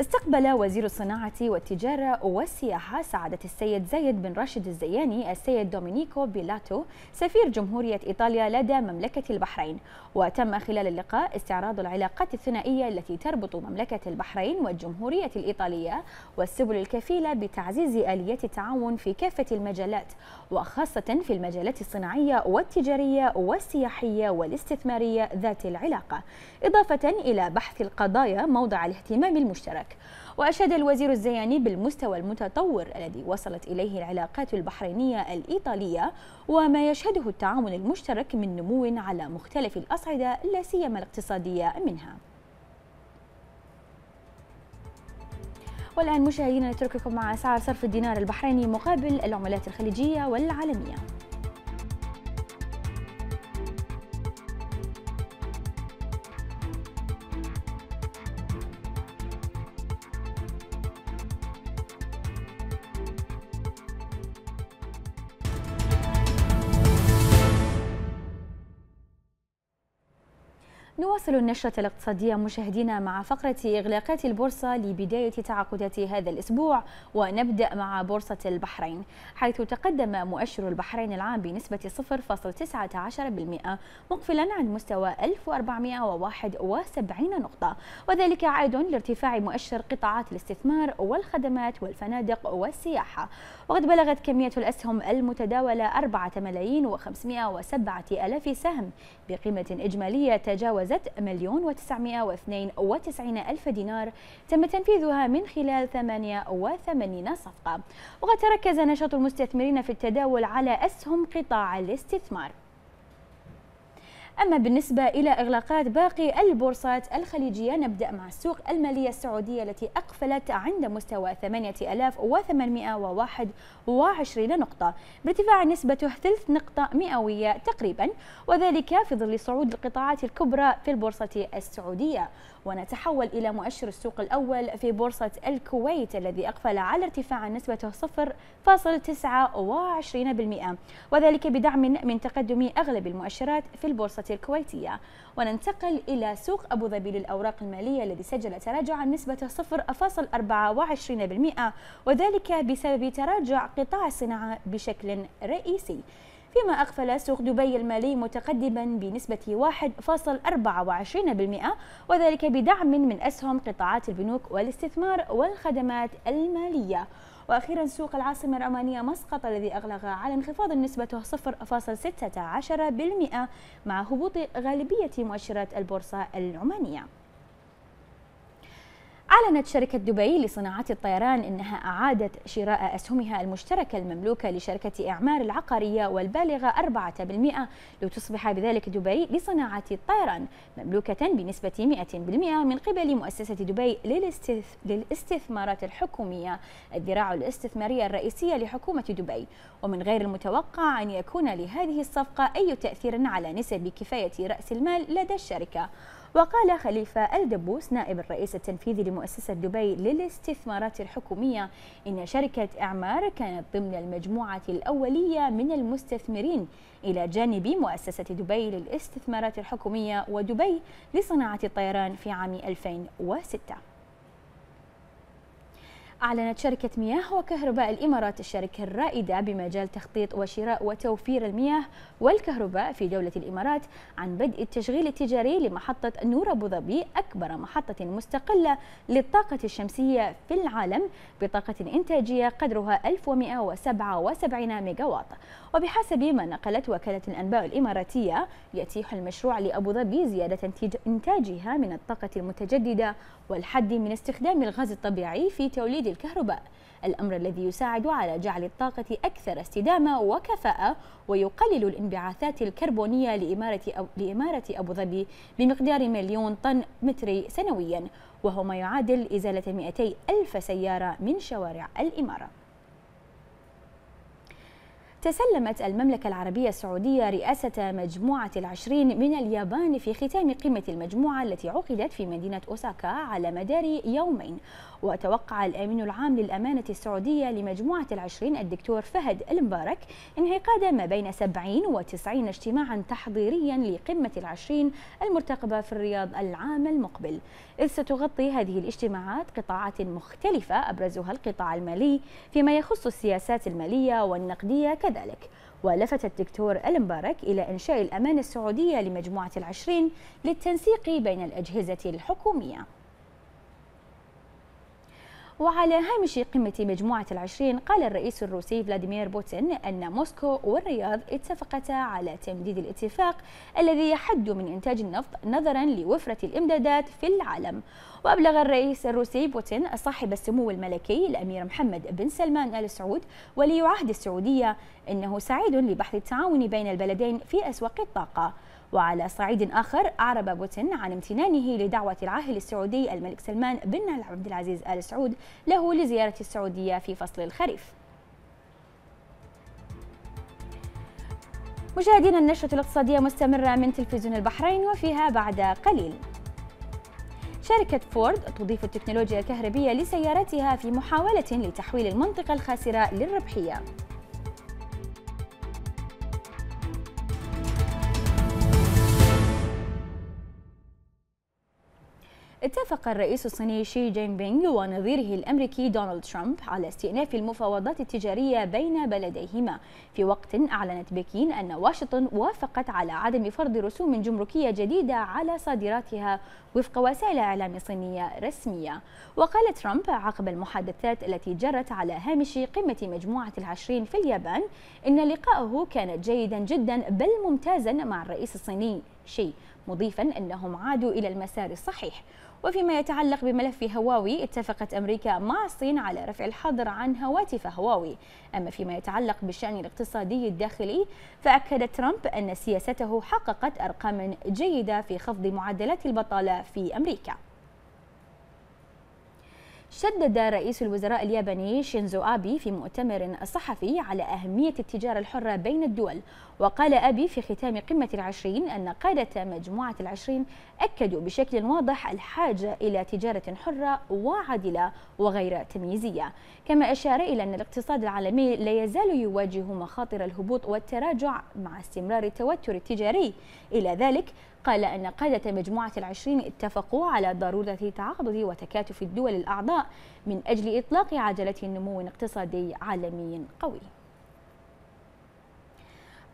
استقبل وزير الصناعة والتجارة والسياحة سعادة السيد زايد بن راشد الزياني السيد دومينيكو بيلاتو سفير جمهورية إيطاليا لدى مملكة البحرين وتم خلال اللقاء استعراض العلاقات الثنائية التي تربط مملكة البحرين والجمهورية الإيطالية والسبل الكفيلة بتعزيز آلية التعاون في كافة المجالات وخاصة في المجالات الصناعية والتجارية والسياحية والاستثمارية ذات العلاقة إضافة إلى بحث القضايا موضع الاهتمام المشترك الاشتراك وأشاد الوزير الزياني بالمستوى المتطور الذي وصلت إليه العلاقات البحرينية الإيطالية وما يشهده التعاون المشترك من نمو على مختلف الأصعدة لا سيما الاقتصادية منها والآن مشاهدينا نترككم مع أسعار صرف الدينار البحريني مقابل العملات الخليجية والعالمية نواصل النشرة الاقتصادية مشاهدينا مع فقرة إغلاقات البورصة لبداية تعاقدات هذا الأسبوع ونبدأ مع بورصة البحرين حيث تقدم مؤشر البحرين العام بنسبة 0.19% مقفلا عن مستوى 1471 نقطة وذلك عائد لارتفاع مؤشر قطاعات الاستثمار والخدمات والفنادق والسياحة وقد بلغت كمية الأسهم المتداولة 4 ملايين و507 ألاف سهم بقيمة إجمالية تجاوزت جائزة مليون واثنين وتسعين ألف دينار تم تنفيذها من خلال 88 صفقة وقد تركز نشاط المستثمرين في التداول على أسهم قطاع الاستثمار أما بالنسبة إلى إغلاقات باقي البورصات الخليجية نبدأ مع السوق المالية السعودية التي أقفلت عند مستوى 8821 نقطة بارتفاع نسبته ثلث نقطة مئوية تقريبا وذلك في ظل صعود القطاعات الكبرى في البورصة السعودية ونتحول إلى مؤشر السوق الأول في بورصة الكويت الذي أقفل على ارتفاع نسبته 0.29% وذلك بدعم من تقدم أغلب المؤشرات في البورصة الكويتية وننتقل إلى سوق أبو ظبي للأوراق المالية الذي سجل تراجعا نسبة 0.24% وذلك بسبب تراجع قطاع الصناعة بشكل رئيسي فيما أغفل سوق دبي المالي متقدما بنسبة 1.24% وذلك بدعم من أسهم قطاعات البنوك والاستثمار والخدمات المالية واخيرا سوق العاصمه العمانيه مسقط الذي اغلق على انخفاض نسبته 0.16% مع هبوط غالبيه مؤشرات البورصه العمانيه أعلنت شركة دبي لصناعة الطيران أنها أعادت شراء أسهمها المشتركة المملوكة لشركة إعمار العقارية والبالغة 4% لتصبح بذلك دبي لصناعة الطيران مملوكة بنسبة 100% من قبل مؤسسة دبي للاستثمارات الحكومية الذراع الاستثمارية الرئيسية لحكومة دبي ومن غير المتوقع أن يكون لهذه الصفقة أي تأثير على نسب كفاية رأس المال لدى الشركة وقال خليفة الدبوس نائب الرئيس التنفيذي لمؤسسة دبي للاستثمارات الحكومية إن شركة إعمار كانت ضمن المجموعة الأولية من المستثمرين إلى جانب مؤسسة دبي للاستثمارات الحكومية ودبي لصناعة الطيران في عام 2006 أعلنت شركة مياه وكهرباء الإمارات الشركة الرائدة بمجال تخطيط وشراء وتوفير المياه والكهرباء في دولة الإمارات عن بدء التشغيل التجاري لمحطة نور أبو ظبي أكبر محطة مستقلة للطاقة الشمسية في العالم بطاقة إنتاجية قدرها 1177 ميجاواط وبحسب ما نقلت وكالة الأنباء الإماراتية يتيح المشروع لأبو ظبي زيادة إنتاجها من الطاقة المتجددة والحد من استخدام الغاز الطبيعي في توليد الكهرباء الأمر الذي يساعد على جعل الطاقة أكثر استدامة وكفاءة ويقلل الانبعاثات الكربونية لإمارة, أو لإمارة أبو ظبي بمقدار مليون طن متري سنويا وهو ما يعادل إزالة 200 ألف سيارة من شوارع الإمارة تسلمت المملكة العربية السعودية رئاسة مجموعة العشرين من اليابان في ختام قمة المجموعة التي عقدت في مدينة أوساكا على مدار يومين وتوقع الأمين العام للأمانة السعودية لمجموعة العشرين الدكتور فهد المبارك انعقاد ما بين 70 و 90 اجتماعا تحضيريا لقمة العشرين المرتقبة في الرياض العام المقبل إذ ستغطي هذه الاجتماعات قطاعات مختلفة أبرزها القطاع المالي فيما يخص السياسات المالية والنقدية كذلك ذلك ولفت الدكتور المبارك إلى إنشاء الأمانة السعودية لمجموعة العشرين للتنسيق بين الأجهزة الحكومية وعلى هامش قمة مجموعة العشرين قال الرئيس الروسي فلاديمير بوتين أن موسكو والرياض اتفقتا على تمديد الاتفاق الذي يحد من إنتاج النفط نظرا لوفرة الإمدادات في العالم وأبلغ الرئيس الروسي بوتين صاحب السمو الملكي الأمير محمد بن سلمان آل سعود ولي عهد السعودية أنه سعيد لبحث التعاون بين البلدين في أسواق الطاقة وعلى صعيد آخر أعرب بوتين عن امتنانه لدعوة العاهل السعودي الملك سلمان بن عبد العزيز آل سعود له لزيارة السعودية في فصل الخريف مشاهدينا النشرة الاقتصادية مستمرة من تلفزيون البحرين وفيها بعد قليل شركة فورد تضيف التكنولوجيا الكهربية لسيارتها في محاولة لتحويل المنطقة الخاسرة للربحية وافق الرئيس الصيني شي جين بينغ ونظيره الأمريكي دونالد ترامب على استئناف المفاوضات التجارية بين بلديهما في وقت أعلنت بكين أن واشنطن وافقت على عدم فرض رسوم جمركية جديدة على صادراتها وفق وسائل إعلام صينية رسمية وقال ترامب عقب المحادثات التي جرت على هامش قمة مجموعة العشرين في اليابان إن لقائه كان جيدا جدا بل ممتازا مع الرئيس الصيني شي مضيفا أنهم عادوا إلى المسار الصحيح وفيما يتعلق بملف هواوي اتفقت أمريكا مع الصين على رفع الحظر عن هواتف هواوي أما فيما يتعلق بالشأن الاقتصادي الداخلي فأكد ترامب أن سياسته حققت أرقاما جيدة في خفض معدلات البطالة في أمريكا شدد رئيس الوزراء الياباني شينزو آبي في مؤتمر صحفي على أهمية التجارة الحرة بين الدول وقال آبي في ختام قمة العشرين أن قادة مجموعة العشرين أكدوا بشكل واضح الحاجة إلى تجارة حرة وعادلة وغير تمييزية كما أشار إلى أن الاقتصاد العالمي لا يزال يواجه مخاطر الهبوط والتراجع مع استمرار التوتر التجاري إلى ذلك قال أن قادة مجموعة العشرين اتفقوا على ضرورة تعاقد وتكاتف الدول الأعضاء من أجل إطلاق عجلة نمو اقتصادي عالمي قوي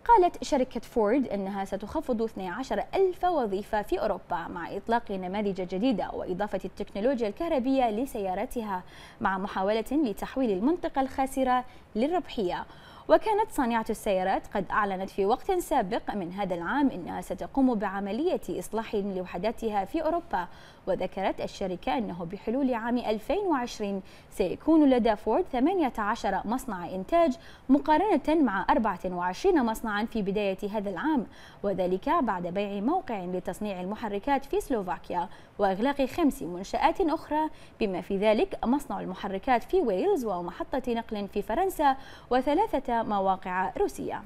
قالت شركة فورد أنها ستخفض 12 ألف وظيفة في أوروبا مع إطلاق نماذج جديدة وإضافة التكنولوجيا الكهربية لسياراتها مع محاولة لتحويل المنطقة الخاسرة للربحية وكانت صانعة السيارات قد أعلنت في وقت سابق من هذا العام أنها ستقوم بعملية إصلاح لوحداتها في أوروبا وذكرت الشركة أنه بحلول عام 2020 سيكون لدى فورد 18 مصنع إنتاج مقارنة مع 24 مصنعا في بداية هذا العام وذلك بعد بيع موقع لتصنيع المحركات في سلوفاكيا وإغلاق خمس منشآت أخرى بما في ذلك مصنع المحركات في ويلز ومحطة نقل في فرنسا وثلاثة مواقع روسية